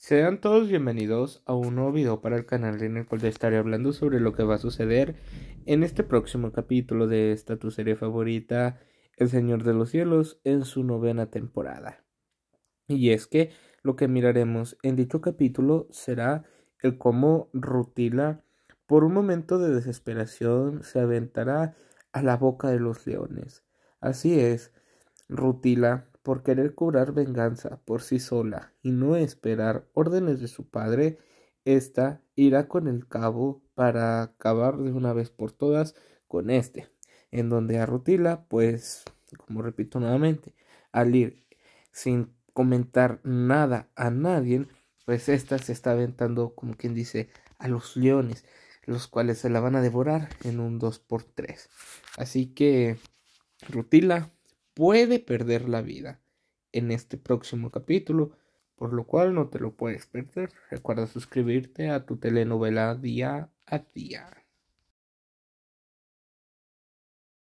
Sean todos bienvenidos a un nuevo video para el canal en el cual estaré hablando sobre lo que va a suceder en este próximo capítulo de esta tu serie favorita, El Señor de los Cielos, en su novena temporada. Y es que lo que miraremos en dicho capítulo será el cómo Rutila, por un momento de desesperación, se aventará a la boca de los leones. Así es, Rutila por querer cobrar venganza por sí sola y no esperar órdenes de su padre, ésta irá con el cabo para acabar de una vez por todas con este, en donde a Rutila, pues, como repito nuevamente, al ir sin comentar nada a nadie, pues ésta se está aventando, como quien dice, a los leones, los cuales se la van a devorar en un 2x3. Así que Rutila puede perder la vida en este próximo capítulo, por lo cual no te lo puedes perder. Recuerda suscribirte a tu telenovela día a día.